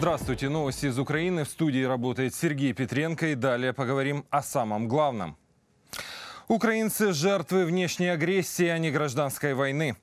Здравствуйте, новости из Украины. В студии работает Сергей Петренко. И далее поговорим о самом главном. Украинцы – жертвы внешней агрессии, а не гражданской войны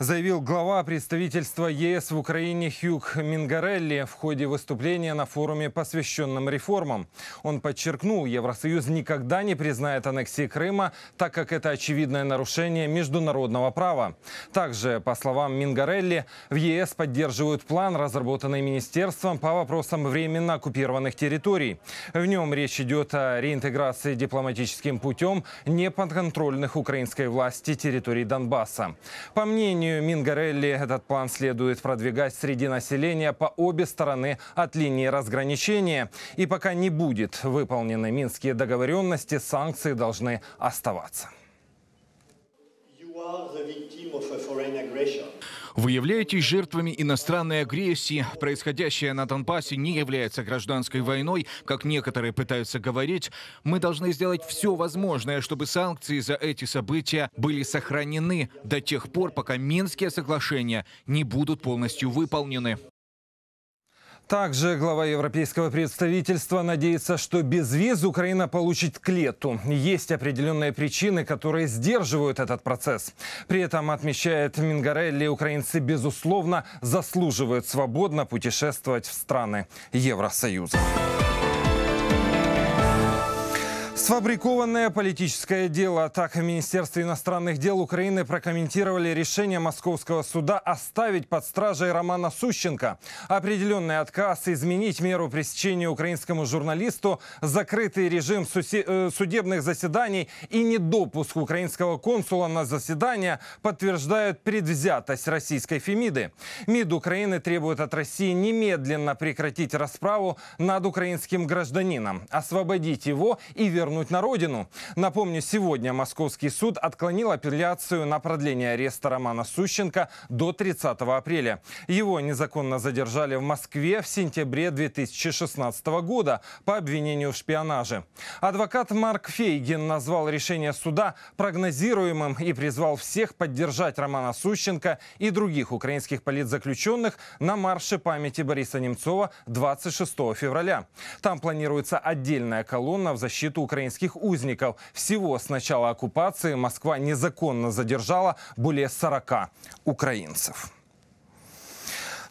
заявил глава представительства ЕС в Украине Хьюг Мингарелли в ходе выступления на форуме, посвященном реформам. Он подчеркнул, Евросоюз никогда не признает аннексии Крыма, так как это очевидное нарушение международного права. Также, по словам Мингарелли, в ЕС поддерживают план, разработанный Министерством по вопросам временно оккупированных территорий. В нем речь идет о реинтеграции дипломатическим путем неподконтрольных украинской власти территорий Донбасса. По мнению мнению Мингарелли, этот план следует продвигать среди населения по обе стороны от линии разграничения. И пока не будет выполнены минские договоренности, санкции должны оставаться. You are the вы являетесь жертвами иностранной агрессии. Происходящее на Донбассе не является гражданской войной, как некоторые пытаются говорить. Мы должны сделать все возможное, чтобы санкции за эти события были сохранены до тех пор, пока Минские соглашения не будут полностью выполнены. Также глава европейского представительства надеется, что без виз Украина получит к лету. Есть определенные причины, которые сдерживают этот процесс. При этом, отмечает Мингарелли, украинцы, безусловно, заслуживают свободно путешествовать в страны Евросоюза. Сфабрикованное политическое дело. Так в Министерстве иностранных дел Украины прокомментировали решение московского суда оставить под стражей Романа Сущенко. Определенный отказ изменить меру пресечения украинскому журналисту, закрытый режим э, судебных заседаний и недопуск украинского консула на заседание подтверждают предвзятость российской Фемиды. МИД Украины требует от России немедленно прекратить расправу над украинским гражданином, освободить его и вернуть вернуть на родину. Напомню, сегодня московский суд отклонил апелляцию на продление ареста Романа Сущенко до 30 апреля. Его незаконно задержали в Москве в сентябре 2016 года по обвинению в шпионаже. Адвокат Марк Фейгин назвал решение суда прогнозируемым и призвал всех поддержать Романа Сущенко и других украинских политзаключенных на марше памяти Бориса Немцова 26 февраля. Там планируется отдельная колонна в защиту Украины украинских узников. Всего с начала оккупации Москва незаконно задержала более 40 украинцев.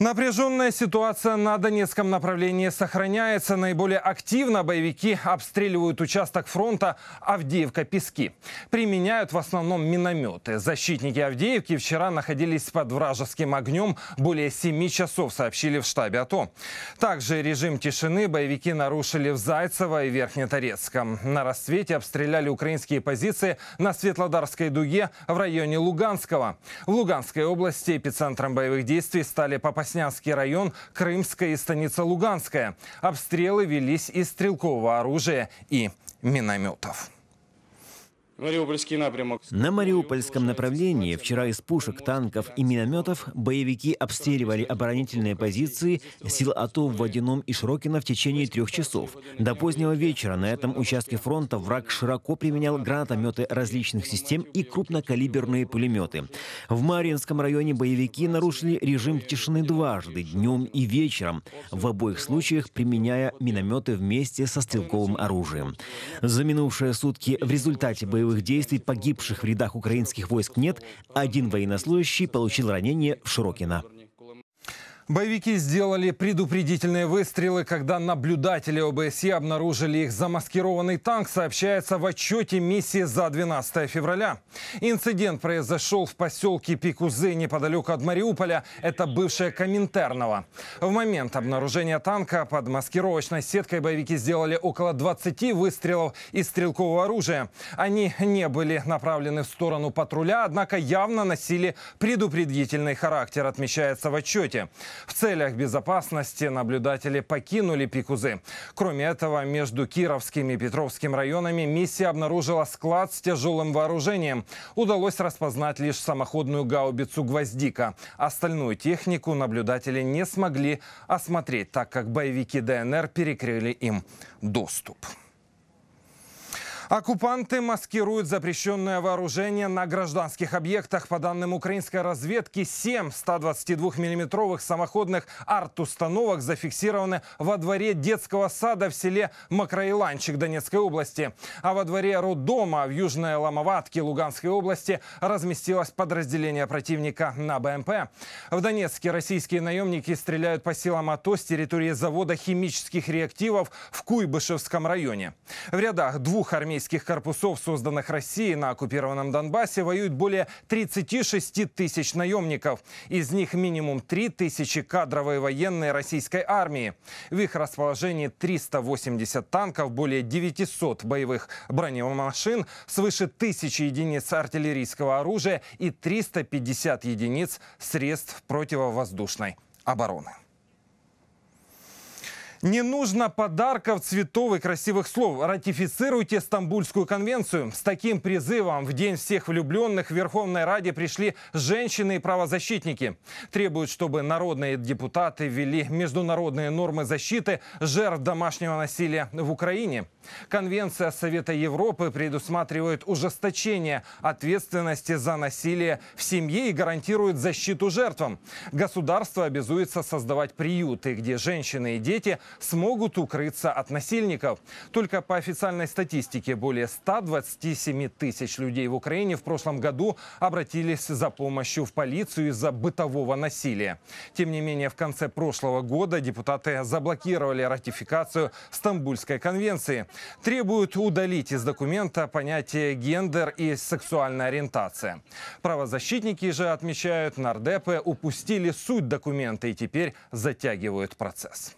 Напряженная ситуация на Донецком направлении сохраняется. Наиболее активно боевики обстреливают участок фронта Авдеевка-Пески. Применяют в основном минометы. Защитники Авдеевки вчера находились под вражеским огнем более 7 часов, сообщили в штабе АТО. Также режим тишины боевики нарушили в Зайцево и Верхнеторецком. На рассвете обстреляли украинские позиции на Светлодарской дуге в районе Луганского. В Луганской области эпицентром боевых действий стали попасть Краснянский район, Крымская и станица Луганская. Обстрелы велись из стрелкового оружия и минометов. На Мариупольском направлении вчера из пушек, танков и минометов боевики обстреливали оборонительные позиции сил АТО в Водяном и Широкино в течение трех часов. До позднего вечера на этом участке фронта враг широко применял гранатометы различных систем и крупнокалиберные пулеметы. В Мариинском районе боевики нарушили режим тишины дважды, днем и вечером, в обоих случаях применяя минометы вместе со стрелковым оружием. За минувшие сутки в результате боевых боевых действий погибших в рядах украинских войск нет, один военнослужащий получил ранение в Широкино. Боевики сделали предупредительные выстрелы, когда наблюдатели ОБСЕ обнаружили их замаскированный танк, сообщается в отчете миссии за 12 февраля. Инцидент произошел в поселке Пикузы неподалеку от Мариуполя. Это бывшая Коминтернова. В момент обнаружения танка под маскировочной сеткой боевики сделали около 20 выстрелов из стрелкового оружия. Они не были направлены в сторону патруля, однако явно носили предупредительный характер, отмечается в отчете. В целях безопасности наблюдатели покинули Пикузы. Кроме этого, между Кировским и Петровским районами миссия обнаружила склад с тяжелым вооружением. Удалось распознать лишь самоходную гаубицу «Гвоздика». Остальную технику наблюдатели не смогли осмотреть, так как боевики ДНР перекрыли им доступ. Оккупанты маскируют запрещенное вооружение на гражданских объектах. По данным украинской разведки, 7 122-миллиметровых самоходных арт-установок зафиксированы во дворе детского сада в селе Макроиланчик Донецкой области. А во дворе роддома в Южной Ломоватке Луганской области разместилось подразделение противника на БМП. В Донецке российские наемники стреляют по силам АТО с территории завода химических реактивов в Куйбышевском районе. В рядах двух армий армейских корпусов, созданных Россией на оккупированном Донбассе, воюют более 36 тысяч наемников. Из них минимум 3 тысячи кадровые военные российской армии. В их расположении 380 танков, более 900 боевых бронемашин, свыше тысячи единиц артиллерийского оружия и 350 единиц средств противовоздушной обороны. Не нужно подарков, цветов и красивых слов. Ратифицируйте Стамбульскую конвенцию. С таким призывом в День всех влюбленных в Верховной Раде пришли женщины и правозащитники. Требуют, чтобы народные депутаты ввели международные нормы защиты жертв домашнего насилия в Украине. Конвенция Совета Европы предусматривает ужесточение ответственности за насилие в семье и гарантирует защиту жертвам. Государство обязуется создавать приюты, где женщины и дети – смогут укрыться от насильников. Только по официальной статистике более 127 тысяч людей в Украине в прошлом году обратились за помощью в полицию из-за бытового насилия. Тем не менее, в конце прошлого года депутаты заблокировали ратификацию Стамбульской конвенции. Требуют удалить из документа понятие гендер и сексуальная ориентация. Правозащитники же отмечают, нардепы упустили суть документа и теперь затягивают процесс.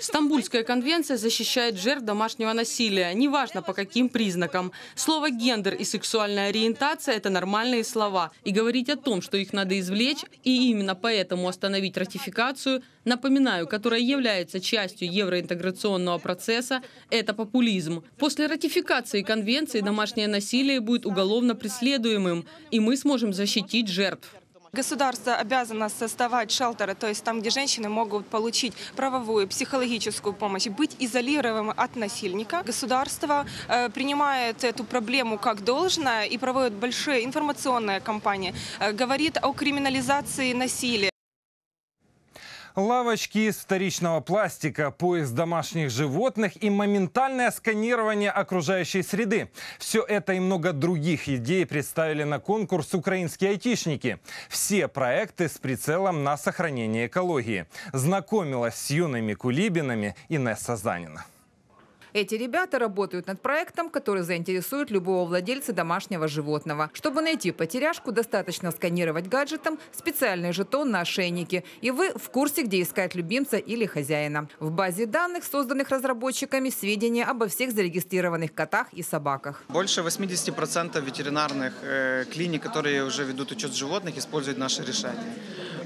Стамбульская конвенция защищает жертв домашнего насилия, неважно по каким признакам. Слово «гендер» и «сексуальная ориентация» — это нормальные слова. И говорить о том, что их надо извлечь, и именно поэтому остановить ратификацию, напоминаю, которая является частью евроинтеграционного процесса, это популизм. После ратификации конвенции домашнее насилие будет уголовно преследуемым, и мы сможем защитить жертв. Государство обязано создавать шелтеры, то есть там, где женщины могут получить правовую, психологическую помощь, быть изолированным от насильника. Государство э, принимает эту проблему как должное и проводит большие информационные кампании, э, говорит о криминализации насилия лавочки из вторичного пластика, поиск домашних животных и моментальное сканирование окружающей среды. Все это и много других идей представили на конкурс украинские айтишники. Все проекты с прицелом на сохранение экологии. Знакомилась с юными кулибинами Инесса Занина. Эти ребята работают над проектом, который заинтересует любого владельца домашнего животного. Чтобы найти потеряшку, достаточно сканировать гаджетом специальный жетон на ошейнике. И вы в курсе, где искать любимца или хозяина. В базе данных, созданных разработчиками, сведения обо всех зарегистрированных котах и собаках. Больше 80% ветеринарных э, клиник, которые уже ведут учет животных, используют наши решения.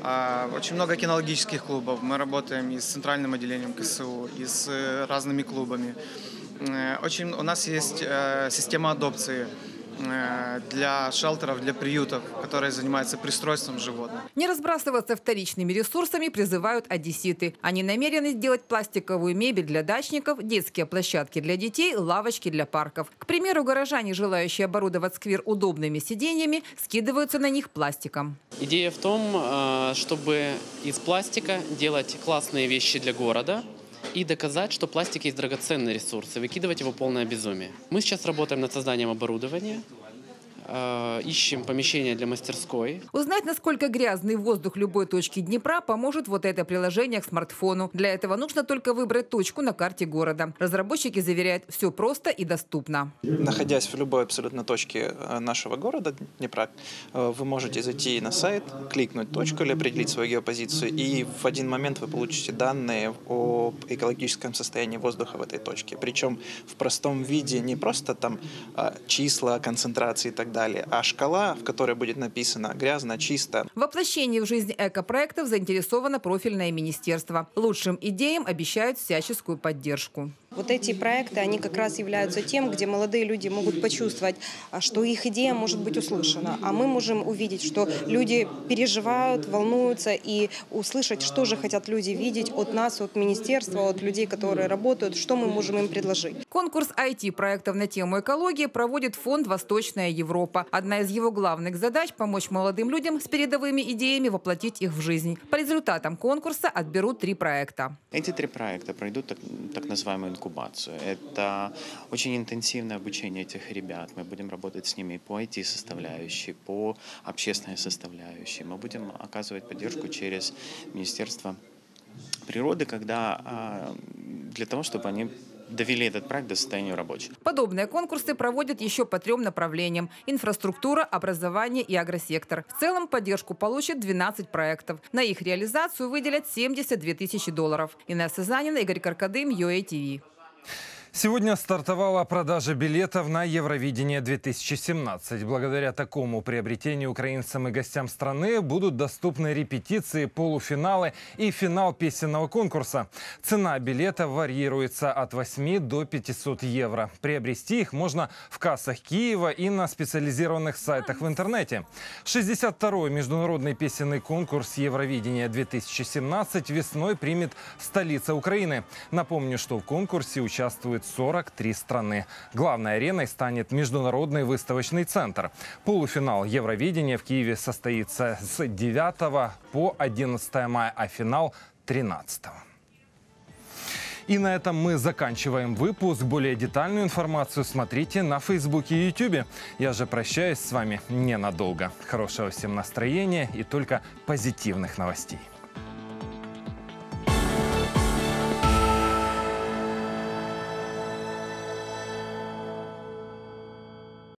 А, очень много кинологических клубов. Мы работаем и с центральным отделением КСУ, и с э, разными клубами. Э, очень, у нас есть э, система адопции э, для шелтеров, для приютов, которые занимаются пристройством животных. Не разбрасываться вторичными ресурсами призывают одесситы. Они намерены сделать пластиковую мебель для дачников, детские площадки для детей, лавочки для парков. К примеру, горожане, желающие оборудовать сквер удобными сиденьями, скидываются на них пластиком. Идея в том, чтобы из пластика делать классные вещи для города – и доказать, что пластик есть драгоценный ресурс, и выкидывать его полное безумие. Мы сейчас работаем над созданием оборудования, Э, ищем помещение для мастерской. Узнать, насколько грязный воздух любой точки Днепра, поможет вот это приложение к смартфону. Для этого нужно только выбрать точку на карте города. Разработчики заверяют, все просто и доступно. Находясь в любой абсолютно точке э, нашего города Днепра, э, вы можете зайти на сайт, кликнуть точку или определить свою геопозицию, и в один момент вы получите данные о экологическом состоянии воздуха в этой точке. Причем в простом виде не просто там а, числа, концентрации и так далее, далее, а шкала, в которой будет написано «грязно, чисто». В воплощении в жизнь экопроектов заинтересовано профильное министерство. Лучшим идеям обещают всяческую поддержку. Вот эти проекты, они как раз являются тем, где молодые люди могут почувствовать, а что их идея может быть услышана. А мы можем увидеть, что люди переживают, волнуются и услышать, что же хотят люди видеть от нас, от министерства, от людей, которые работают, что мы можем им предложить. Конкурс IT-проектов на тему экологии проводит фонд «Восточная Европа». Одна из его главных задач – помочь молодым людям с передовыми идеями воплотить их в жизнь. По результатам конкурса отберут три проекта. Эти три проекта пройдут так, так называемую инкубацию. Это очень интенсивное обучение этих ребят. Мы будем работать с ними по IT-составляющей, по общественной составляющей. Мы будем оказывать поддержку через Министерство природы, когда а, для того, чтобы они довели этот проект до состояния рабочего. Подобные конкурсы проводят еще по трем направлениям – инфраструктура, образование и агросектор. В целом поддержку получат 12 проектов. На их реализацию выделят 72 тысячи долларов. Инесса Занина, Игорь Каркадым, UATV. Сегодня стартовала продажа билетов на Евровидение 2017. Благодаря такому приобретению украинцам и гостям страны будут доступны репетиции, полуфиналы и финал песенного конкурса. Цена билета варьируется от 8 до 500 евро. Приобрести их можно в кассах Киева и на специализированных сайтах в интернете. 62-й международный песенный конкурс Евровидения 2017 весной примет столица Украины. Напомню, что в конкурсе участвуют участвуют 43 страны. Главной ареной станет Международный выставочный центр. Полуфинал Евровидения в Киеве состоится с 9 по 11 мая, а финал 13. И на этом мы заканчиваем выпуск. Более детальную информацию смотрите на Фейсбуке и Ютубе. Я же прощаюсь с вами ненадолго. Хорошего всем настроения и только позитивных новостей.